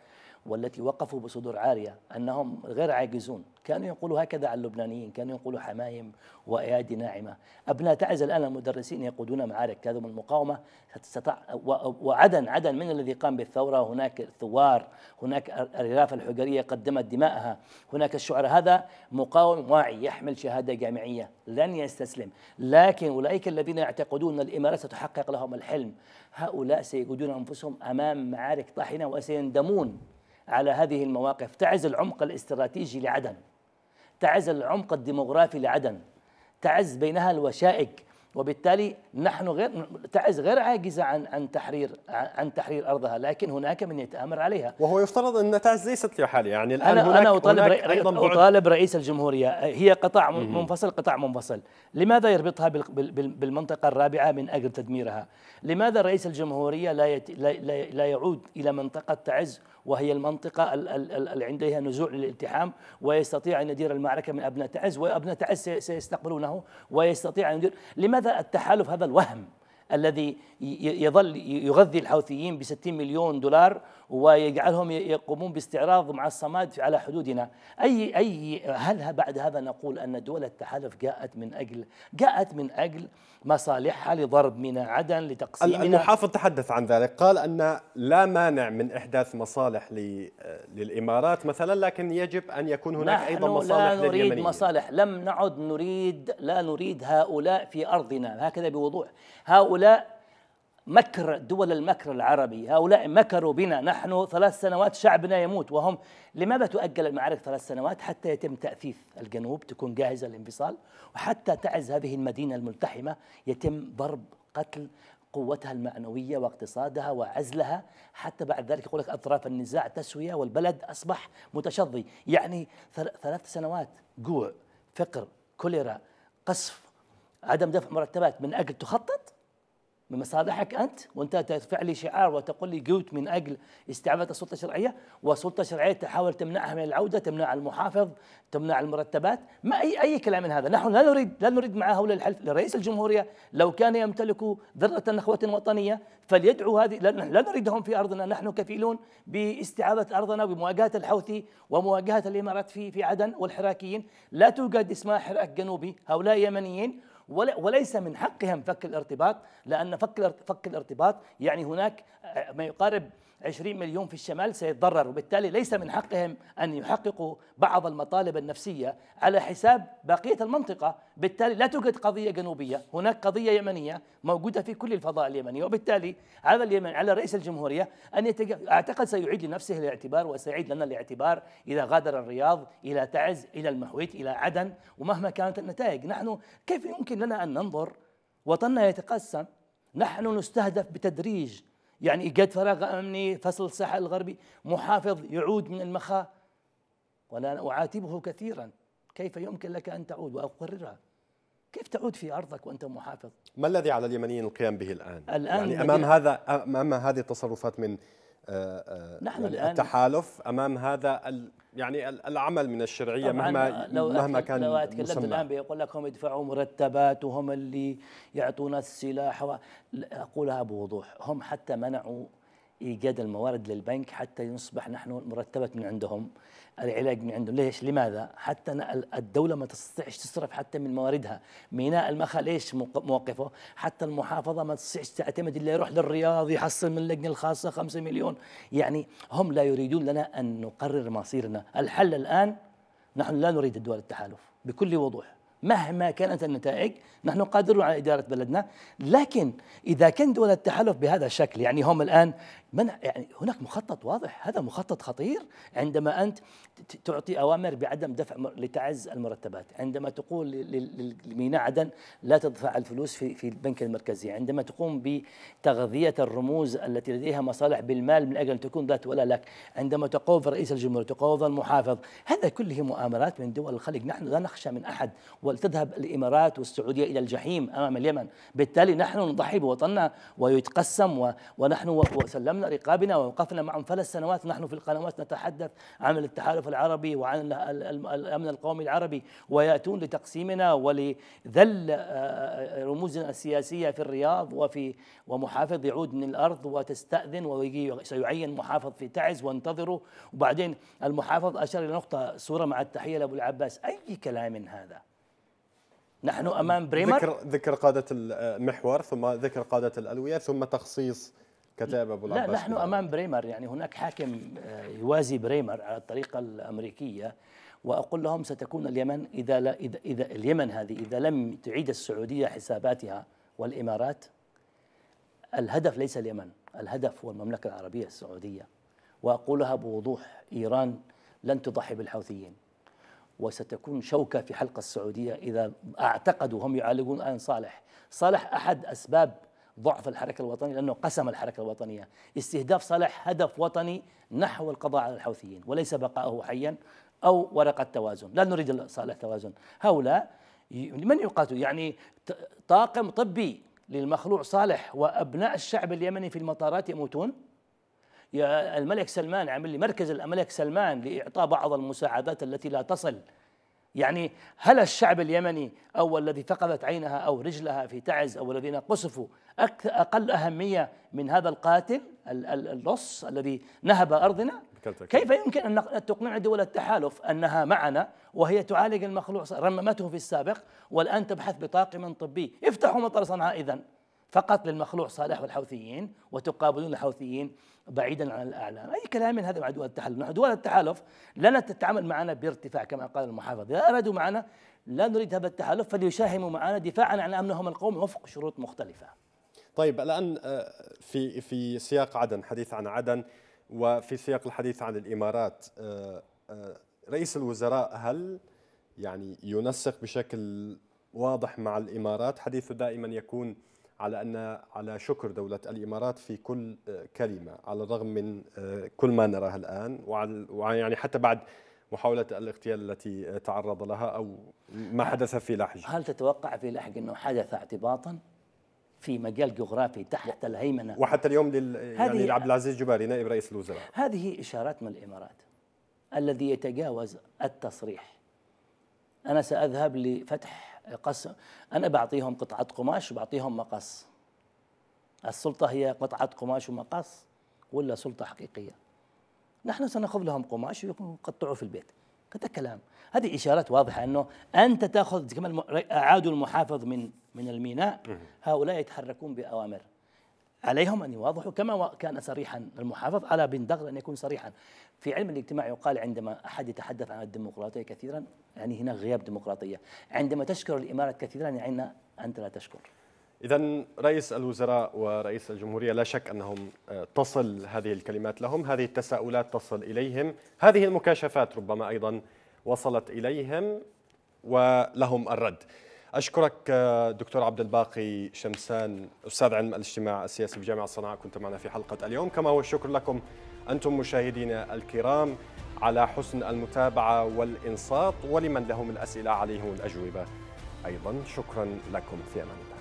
Speaker 4: والتي وقفوا بصدور عارية أنهم غير عاجزون كانوا يقولوا هكذا عن اللبنانيين كانوا يقولوا حمايم وأيادي ناعمة أبناء تعز الآن المدرسين يقودون معارك من المقاومة وعدن عدن من الذي قام بالثورة هناك الثوار هناك الرافة الحجرية قدمت دماءها هناك الشعراء هذا مقاوم واعي يحمل شهادة جامعية لن يستسلم لكن أولئك الذين يعتقدون أن الإمارة ستحقق لهم الحلم هؤلاء سيجدون أنفسهم أمام معارك طاحنة وسيندمون على هذه المواقف تعز العمق الاستراتيجي لعدن تعز العمق الديموغرافي لعدن تعز بينها الوشائج وبالتالي نحن غير تعز غير عاجزه عن عن تحرير عن تحرير ارضها لكن هناك من يتامر عليها وهو يفترض ان تعز ليست لحالها يعني الان أنا هناك انا اطالب هناك اطالب رئيس الجمهوريه هي قطاع منفصل قطاع منفصل لماذا يربطها بالمنطقه الرابعه من اجل تدميرها لماذا رئيس الجمهوريه لا لا يعود الى منطقه تعز وهي المنطقة اللي لديها نزوع للالتحام ويستطيع أن يدير المعركة من أبناء تعز وأبناء تعز سيستقبلونه ويستطيع أن يدير لماذا التحالف هذا الوهم الذي يظل يغذي الحوثيين ب 60 مليون دولار ويجعلهم يقومون باستعراض مع الصماد على حدودنا أي أي هل بعد هذا نقول أن دول التحالف جاءت من أجل جاءت من أجل مصالحها لضرب من عدن لتقسيم المحافظ
Speaker 1: تحدث عن ذلك قال أن لا مانع من إحداث مصالح للإمارات مثلا لكن يجب أن يكون هناك أيضا مصالح لا نريد
Speaker 4: مصالح لم نعد نريد لا نريد هؤلاء في أرضنا هكذا بوضوح هؤلاء مكر دول المكر العربي هؤلاء مكروا بنا نحن ثلاث سنوات شعبنا يموت وهم لماذا تؤجل المعارك ثلاث سنوات حتى يتم تأثيث الجنوب تكون جاهزة للانفصال وحتى تعز هذه المدينة الملتحمة يتم ضرب قتل قوتها المعنوية واقتصادها وعزلها حتى بعد ذلك يقول لك أطراف النزاع تسوية والبلد أصبح متشظي يعني ثلاث سنوات جوع فقر كوليرا قصف عدم دفع مرتبات من أجل تخطط بمصالحك أنت وأنت ترفع لي شعار وتقول لي قلت من أجل استعادة السلطة الشرعية والسلطة الشرعية تحاول تمنعها من العودة تمنع المحافظ تمنع المرتبات ما أي أي كلام من هذا نحن لا نريد لا نريد مع هؤلاء الحلف لرئيس الجمهورية لو كان يمتلك ذرة نخوة وطنية فليدعو هذه لا نريدهم في أرضنا نحن كفيلون باستعادة أرضنا بمواجهة الحوثي ومواجهة الإمارات في في عدن والحراكيين لا توجد اسمها حراك جنوبي هؤلاء يمنيين وليس من حقها فك الارتباط لأن فك فك الارتباط يعني هناك آه، ما يقارب 20 مليون في الشمال سيتضرر وبالتالي ليس من حقهم أن يحققوا بعض المطالب النفسية على حساب بقية المنطقة بالتالي لا توجد قضية جنوبية هناك قضية يمنية موجودة في كل الفضاء اليمني وبالتالي على اليمن على رئيس الجمهورية أن يتج... أعتقد سيعيد لنفسه الاعتبار وسيعيد لنا الاعتبار إذا غادر الرياض إلى تعز إلى المحويت إلى عدن ومهما كانت النتائج نحن كيف يمكن لنا أن ننظر وطننا يتقسم نحن نستهدف بتدريج يعني قد فراغ أمني فصل الساحل الغربي محافظ يعود من المخا وأنا أعاتبه كثيرا كيف يمكن لك أن تعود وأقررها كيف تعود في أرضك وأنت محافظ
Speaker 1: ما الذي على اليمنيين القيام به الآن, الآن يعني أمام هذا أمام هذه التصرفات من آه، آه، نحن يعني الآن التحالف أمام هذا يعني العمل من الشرعيه مهما لو مهما كان لو تكلمت الان
Speaker 4: بيقول لك هم يدفعوا مرتبات وهم اللي يعطونا السلاح اقولها بوضوح هم حتى منعوا إيجاد الموارد للبنك حتى يصبح نحن مرتبة من عندهم العلاج من عندهم ليش لماذا حتى الدولة ما تستطيعش تصرف حتى من مواردها ميناء المخا ليش موقفه حتى المحافظة ما تستطيعش تعتمد إلا يروح للرياض يحصل من اللجنة الخاصة خمسة مليون يعني هم لا يريدون لنا أن نقرر مصيرنا الحل الآن نحن لا نريد الدول التحالف بكل وضوح مهما كانت النتائج نحن قادرون على إدارة بلدنا لكن إذا كان دول التحالف بهذا الشكل يعني هم الآن من يعني هناك مخطط واضح هذا مخطط خطير عندما أنت تعطي أوامر بعدم دفع لتعز المرتبات عندما تقول لميناء عدن لا تدفع الفلوس في, في البنك المركزي عندما تقوم بتغذية الرموز التي لديها مصالح بالمال من أجل أن تكون ذات ولا لك عندما تقوض رئيس الجمهورية تقوض المحافظ هذا كله مؤامرات من دول الخليج نحن لا نخشى من أحد ولتذهب الإمارات والسعودية إلى الجحيم أمام اليمن بالتالي نحن نضحي بوطننا ويتقسم ونحن وسلمنا رقابنا ووقفنا معهم ثلاث سنوات نحن في القنوات نتحدث عن التحالف العربي وعن الامن القومي العربي وياتون لتقسيمنا ولذل آه، آه، رموزنا السياسيه في الرياض وفي ومحافظ يعود من الارض وتستاذن ويجي سيعين محافظ في تعز وانتظره وبعدين المحافظ اشار الى نقطه صوره مع التحيه لابو العباس اي كلام هذا نحن امام بريمر ذكر ذكر
Speaker 1: قاده المحور آه، ثم ذكر قاده الالويه ثم تخصيص كتاب ابو العباس لا نحن
Speaker 4: امام بريمر يعني هناك حاكم آه، يوازي بريمر على الطريقه الامريكيه واقول لهم ستكون اليمن اذا لا اذا, إذا اليمن هذه اذا لم تعيد السعوديه حساباتها والامارات الهدف ليس اليمن الهدف هو المملكه العربيه السعوديه واقولها بوضوح ايران لن تضحي بالحوثيين وستكون شوكه في حلق السعوديه اذا اعتقدوا هم يعالجون الان صالح صالح احد اسباب ضعف الحركة الوطنية لأنه قسم الحركة الوطنية استهداف صالح هدف وطني نحو القضاء على الحوثيين وليس بقائه حيا أو ورقة توازن لا نريد صالح توازن هؤلاء من يقاتل يعني طاقم طبي للمخلوع صالح وأبناء الشعب اليمني في المطارات يموتون يا الملك سلمان عمل لي مركز الملك سلمان لإعطاء بعض المساعدات التي لا تصل يعني هل الشعب اليمني أو الذي فقدت عينها أو رجلها في تعز أو الذين قصفوا أقل أهمية من هذا القاتل اللص الذي نهب أرضنا كيف يمكن أن تقنع دول التحالف أنها معنا وهي تعالج المخلوع رممته في السابق والآن تبحث بطاقم طبي افتحوا مطار صنعاء إذا فقط للمخلوع صالح والحوثيين وتقابلون الحوثيين بعيدا عن الاعلام، اي كلام من هذا مع دول التحالف، نحن دول التحالف لن تتعامل معنا بارتفاع كما قال المحافظ، اذا ارادوا معنا لا نريد هذا التحالف فليشاهموا معنا دفاعا عن امنهم القومي وفق شروط مختلفه.
Speaker 1: طيب الان آه، في في سياق عدن حديث عن عدن وفي سياق الحديث عن الامارات آه، آه، رئيس الوزراء هل يعني ينسق بشكل واضح مع الامارات حديثه دائما يكون على ان على شكر دوله الامارات في كل كلمه على الرغم من كل ما نراه الان ويعني حتى بعد محاولة الاغتيال
Speaker 4: التي تعرض لها أو ما حدث في لحج هل تتوقع في لحج أنه حدث اعتباطا؟ في مجال جغرافي تحت الهيمنه وحتى اليوم لل يعني لعبد العزيز جباري نائب رئيس الوزراء هذه اشارات من الامارات الذي يتجاوز التصريح انا ساذهب لفتح قص انا بعطيهم قطعه قماش وبعطيهم مقص السلطه هي قطعه قماش ومقص ولا سلطه حقيقيه نحن سناخذ لهم قماش ويقطعوه في البيت هذا كلام هذه اشارات واضحه انه انت تاخذ كما اعادوا المحافظ من من الميناء هؤلاء يتحركون بأوامر عليهم أن يواضحوا كما كان صريحا المحافظ على بن دغر أن يكون صريحا في علم الاجتماع يقال عندما أحد يتحدث عن الديمقراطية كثيرا يعني هنا غياب ديمقراطية عندما تشكر الإمارة كثيرا يعني أنت لا تشكر
Speaker 1: إذا رئيس الوزراء ورئيس الجمهورية لا شك أنهم آه، تصل هذه الكلمات لهم هذه التساؤلات تصل إليهم هذه المكاشفات ربما أيضا وصلت إليهم ولهم الرد أشكرك آه، دكتور عبد الباقي شمسان أستاذ علم الاجتماع السياسي بجامعة صنعاء كنت معنا في حلقة اليوم كما هو الشكر لكم أنتم مشاهدينا الكرام على حسن المتابعة والإنصات ولمن لهم الأسئلة عليهم الأجوبة أيضا شكرا لكم في أمان الله